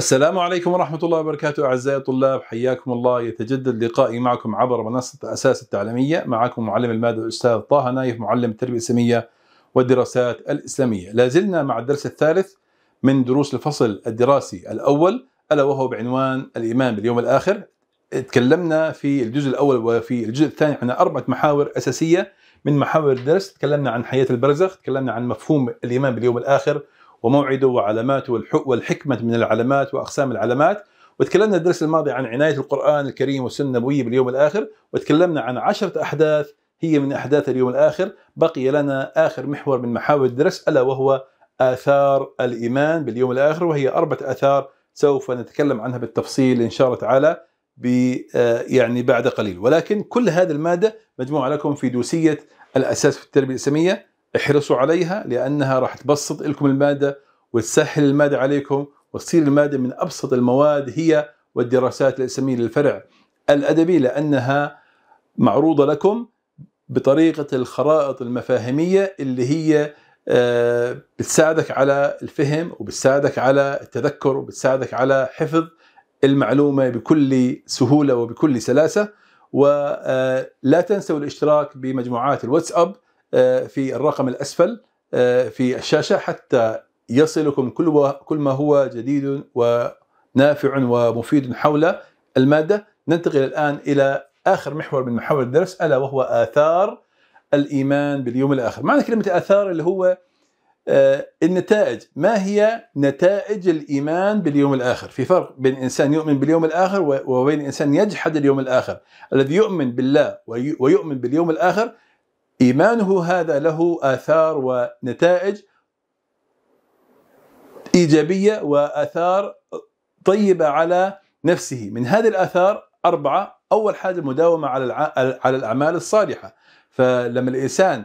السلام عليكم ورحمة الله وبركاته أعزائي الطلاب حياكم الله يتجدد لقائي معكم عبر منصة أساس التعليمية معكم معلم المادة الأستاذ طه نايف معلم التربية الإسلامية والدراسات الإسلامية لا زلنا مع الدرس الثالث من دروس الفصل الدراسي الأول ألا وهو بعنوان الإيمان باليوم الآخر تكلمنا في الجزء الأول وفي الجزء الثاني عن أربعة محاور أساسية من محاور الدرس تكلمنا عن حياة البرزخ تكلمنا عن مفهوم الإيمان باليوم الآخر وموعده وعلاماته والحكمة من العلامات وأقسام العلامات وتكلمنا الدرس الماضي عن عناية القرآن الكريم والسنة النبوية باليوم الآخر وتكلمنا عن عشرة أحداث هي من أحداث اليوم الآخر بقي لنا آخر محور من محاور الدرس ألا وهو آثار الإيمان باليوم الآخر وهي أربعة آثار سوف نتكلم عنها بالتفصيل إن شاء الله تعالى آه، يعني بعد قليل ولكن كل هذه المادة مجموعة لكم في دوسية الأساس في التربية الإسلامية احرصوا عليها لانها راح تبسط لكم الماده وتسهل الماده عليكم وتصير الماده من ابسط المواد هي والدراسات الاسلاميه للفرع الادبي لانها معروضه لكم بطريقه الخرائط المفاهيميه اللي هي آه، بتساعدك على الفهم وبتساعدك على التذكر وبتساعدك على حفظ المعلومه بكل سهوله وبكل سلاسه ولا آه، تنسوا الاشتراك بمجموعات الواتساب آه، في الرقم الأسفل آه، في الشاشة حتى يصلكم كل كل ما هو جديد ونافع ومفيد حول المادة ننتقل الآن إلى آخر محور من محاور الدرس ألا وهو آثار الإيمان باليوم الآخر معنى كلمة آثار اللي هو آه، النتائج ما هي نتائج الإيمان باليوم الآخر في فرق بين إنسان يؤمن باليوم الآخر وبين إنسان يجحد اليوم الآخر الذي يؤمن بالله ويؤمن باليوم الآخر إيمانه هذا له آثار ونتائج إيجابية وآثار طيبة على نفسه من هذه الآثار أربعة أول حاجة المداومة على على الأعمال الصالحة فلما الإنسان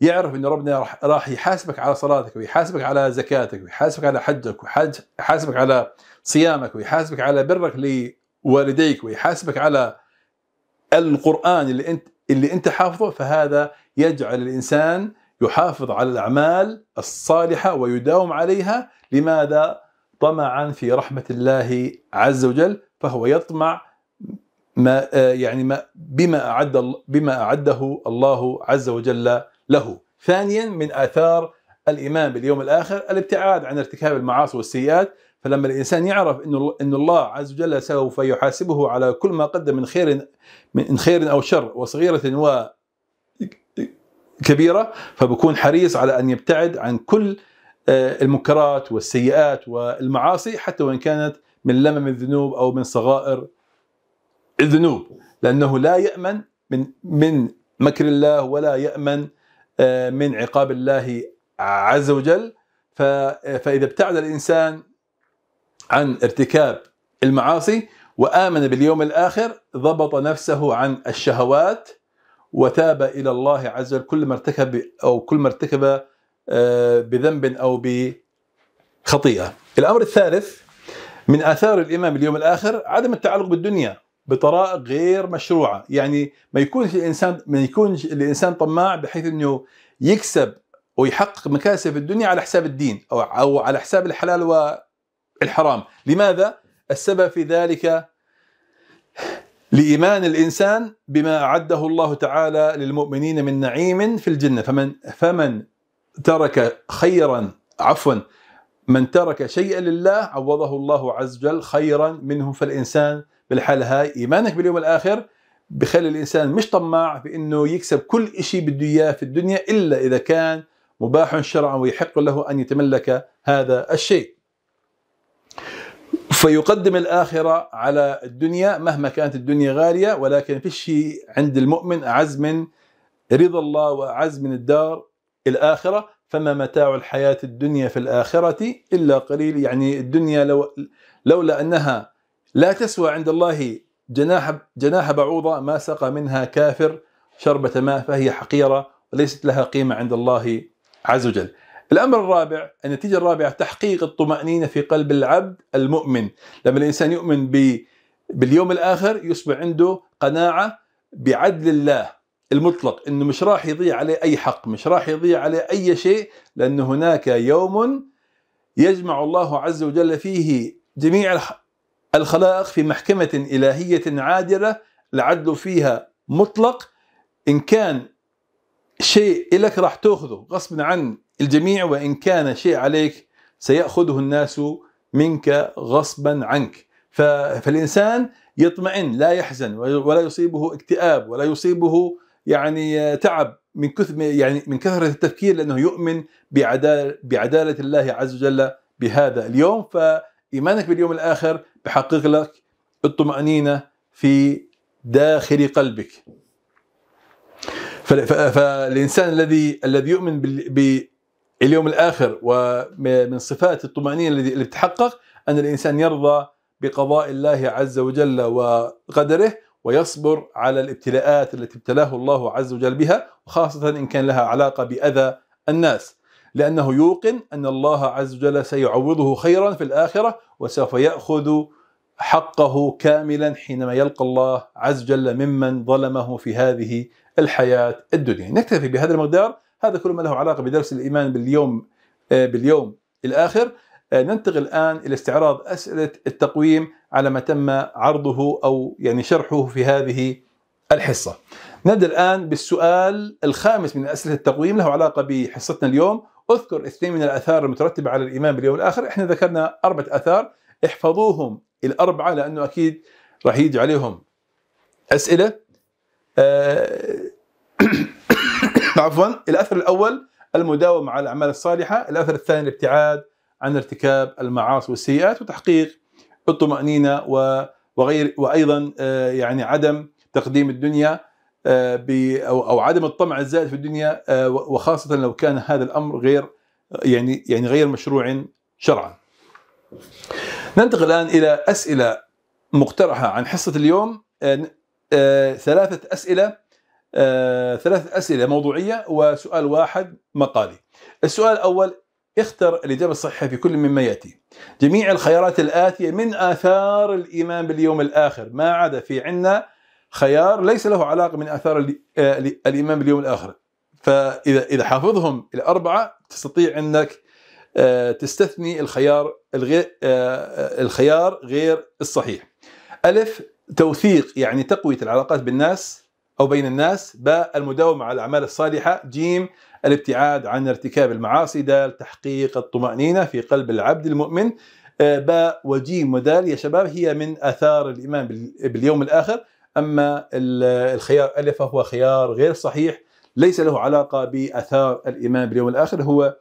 يعرف أن ربنا راح يحاسبك على صلاتك ويحاسبك على زكاتك ويحاسبك على حجك ويحاسبك على صيامك ويحاسبك على برك لوالديك ويحاسبك على القرآن اللي أنت اللي أنت حافظه فهذا يجعل الإنسان يحافظ على الأعمال الصالحة ويداوم عليها لماذا؟ طمعا في رحمة الله عز وجل فهو يطمع ما آه، يعني ما بما أعد بما أعده الله عز وجل له. ثانيا من آثار الإيمان باليوم الآخر الابتعاد عن ارتكاب المعاصي والسيئات فلما الإنسان يعرف أن الله عز وجل سوف يحاسبه على كل ما قدم من خير من خير أو شر وصغيرة كبيره فبكون حريص على ان يبتعد عن كل آه، المنكرات والسيئات والمعاصي حتى وان كانت من لمم الذنوب او من صغائر الذنوب لانه لا يامن من من مكر الله ولا يامن آه، من عقاب الله عز وجل فاذا ابتعد الانسان عن ارتكاب المعاصي وامن باليوم الاخر ضبط نفسه عن الشهوات وتاب الى الله عز وجل كل ما ارتكب او كل ما ارتكب آه، بذنب او بخطيئه. الامر الثالث من اثار الايمان باليوم الاخر عدم التعلق بالدنيا بطرائق غير مشروعه، يعني ما يكونش الانسان ما يكونش الانسان طماع بحيث انه يكسب ويحقق مكاسب في الدنيا على حساب الدين او او على حساب الحلال والحرام، لماذا؟ السبب في ذلك لإيمان الإنسان بما أعده الله تعالى للمؤمنين من نعيم في الجنة فمن فمن ترك خيرا عفوا من ترك شيئا لله عوضه الله عز وجل خيرا منه فالإنسان بالحالة هاي إيمانك باليوم الآخر بخلي الإنسان مش طماع بأنه يكسب كل شيء بده إياه في الدنيا إلا إذا كان مباح شرعا ويحق له أن يتملك هذا الشيء فيقدم الآخرة على الدنيا مهما كانت الدنيا غالية ولكن في شيء عند المؤمن أعز من رضا الله وأعز من الدار الآخرة فما متاع الحياة الدنيا في الآخرة إلا قليل يعني الدنيا لو لولا أنها لا تسوى عند الله جناح جناح بعوضة ما سقى منها كافر شربة ماء فهي حقيرة وليست لها قيمة عند الله عز وجل الأمر الرابع النتيجة الرابعة تحقيق الطمأنينة في قلب العبد المؤمن لما الإنسان يؤمن ب... باليوم الآخر يصبح عنده قناعة بعدل الله المطلق انه مش راح يضيع عليه اي حق مش راح يضيع عليه اي شيء لان هناك يوم يجمع الله عز وجل فيه جميع الخلائق في محكمة إلهية عادلة العدل فيها مطلق إن كان شيء لك راح تأخذه غصب عن الجميع وإن كان شيء عليك سيأخذه الناس منك غصبا عنك فالإنسان يطمئن لا يحزن ولا يصيبه اكتئاب ولا يصيبه يعني تعب من كثر يعني من كثره التفكير لانه يؤمن بعداله بعداله الله عز وجل بهذا اليوم فايمانك باليوم الاخر بحقق لك الطمانينه في داخل قلبك فالانسان الذي الذي يؤمن اليوم الاخر ومن صفات الطمانينه اللي تحقق ان الانسان يرضى بقضاء الله عز وجل وقدره ويصبر على الابتلاءات التي ابتلاه الله عز وجل بها وخاصه ان كان لها علاقه باذى الناس لانه يوقن ان الله عز وجل سيعوضه خيرا في الاخره وسوف ياخذ حقه كاملا حينما يلقى الله عز وجل ممن ظلمه في هذه الحياه الدنيا نكتفي بهذا المقدار هذا كل ما له علاقه بدرس الايمان باليوم آه، باليوم الاخر آه، ننتقل الان الى استعراض اسئله التقويم على ما تم عرضه او يعني شرحه في هذه الحصه. نبدا الان بالسؤال الخامس من اسئله التقويم له علاقه بحصتنا اليوم، اذكر اثنين من الاثار المترتبه على الايمان باليوم الاخر، احنا ذكرنا اربعه اثار، احفظوهم الاربعه لانه اكيد راح يجي عليهم اسئله. آه، عفوا الاثر الاول المداومه على الاعمال الصالحه، الاثر الثاني الابتعاد عن ارتكاب المعاصي والسيئات وتحقيق الطمأنينه وغير وايضا آه، يعني عدم تقديم الدنيا آه، او او عدم الطمع الزائد في الدنيا آه، وخاصه لو كان هذا الامر غير يعني يعني غير مشروع شرعا. ننتقل الان الى اسئله مقترحه عن حصه اليوم ثلاثه اسئله آه، ثلاث أسئلة موضوعية وسؤال واحد مقالي السؤال الأول اختر الإجابة الصحيحة في كل مما يأتي جميع الخيارات الآتية من آثار الإيمان باليوم الآخر ما عدا في عنا خيار ليس له علاقة من آثار آه، الإيمان باليوم الآخر فإذا إذا حافظهم الأربعة تستطيع أنك آه، تستثني الخيار الغير الخيار غير الصحيح ألف توثيق يعني تقوية العلاقات بالناس أو بين الناس باء المداومة على الأعمال الصالحة جيم الابتعاد عن ارتكاب المعاصي دال تحقيق الطمأنينة في قلب العبد المؤمن آه، باء وجيم ودال يا شباب هي من آثار الإيمان باليوم الآخر أما الخيار ألف فهو خيار غير صحيح ليس له علاقة بآثار الإيمان باليوم الآخر هو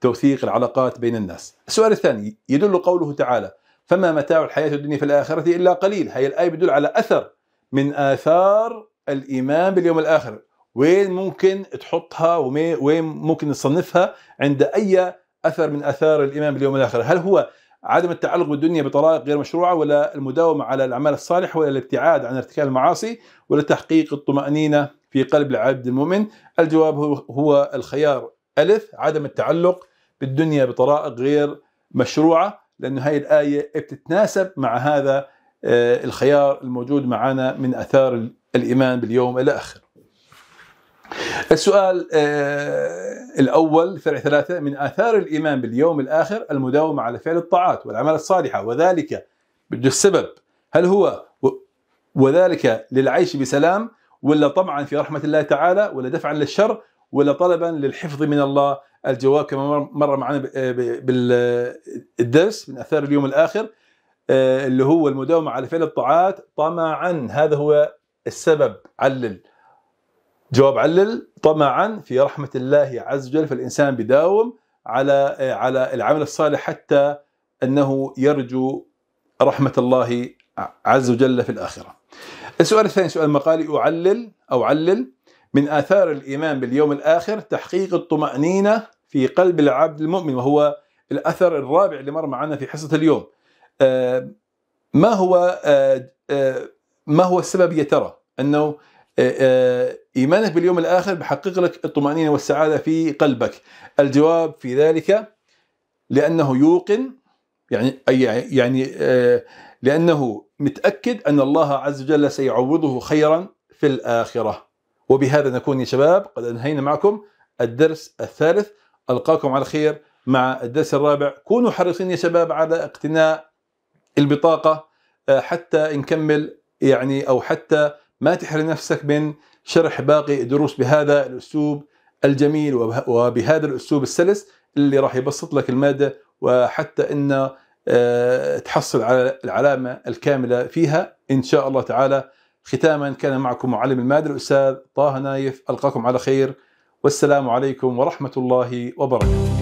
توثيق العلاقات بين الناس السؤال الثاني يدل قوله تعالى فما متاع الحياة الدنيا في الآخرة إلا قليل هي الآية بدل على أثر من آثار الايمان باليوم الاخر وين ممكن تحطها وين ممكن نصنفها عند اي اثر من اثار الايمان باليوم الاخر هل هو عدم التعلق بالدنيا بطرائق غير مشروعه ولا المداومه على الاعمال الصالحه ولا الابتعاد عن ارتكاب المعاصي ولا تحقيق الطمانينه في قلب العبد المؤمن الجواب هو, هو الخيار الف عدم التعلق بالدنيا بطرائق غير مشروعه لأن هاي الآية بتتناسب مع هذا آه، الخيار الموجود معنا من اثار الايمان باليوم الى اخره. السؤال آه، الأول فرع ثلاثة من آثار الإيمان باليوم الآخر المداومة على فعل الطاعات والأعمال الصالحة وذلك السبب هل هو وذلك للعيش بسلام ولا طمعا في رحمة الله تعالى ولا دفعا للشر ولا طلبا للحفظ من الله الجواب كما مر معنا آه، بالدرس من آثار اليوم الآخر آه، اللي هو المداومة على فعل الطاعات طمعا هذا هو السبب علل جواب علل طمعا في رحمة الله عز وجل فالإنسان بداوم على آه، على العمل الصالح حتى أنه يرجو رحمة الله عز وجل في الآخرة السؤال الثاني سؤال مقالي أعلل أو علل من آثار الإيمان باليوم الآخر تحقيق الطمأنينة في قلب العبد المؤمن وهو الأثر الرابع اللي مر معنا في حصة اليوم آه، ما هو آه، آه، ما هو السبب يا ترى انه ايمانك باليوم الاخر بحقق لك الطمانينه والسعاده في قلبك الجواب في ذلك لانه يوقن يعني يعني لانه متاكد ان الله عز وجل سيعوضه خيرا في الاخره وبهذا نكون يا شباب قد انهينا معكم الدرس الثالث القاكم على خير مع الدرس الرابع كونوا حريصين يا شباب على اقتناء البطاقة آه، حتى نكمل يعني أو حتى ما تحرم نفسك من شرح باقي الدروس بهذا الأسلوب الجميل وبهذا الأسلوب السلس اللي راح يبسط لك المادة وحتى أن آه، تحصل على العلامة الكاملة فيها إن شاء الله تعالى ختاما كان معكم معلم المادة الأستاذ طه نايف ألقاكم على خير والسلام عليكم ورحمة الله وبركاته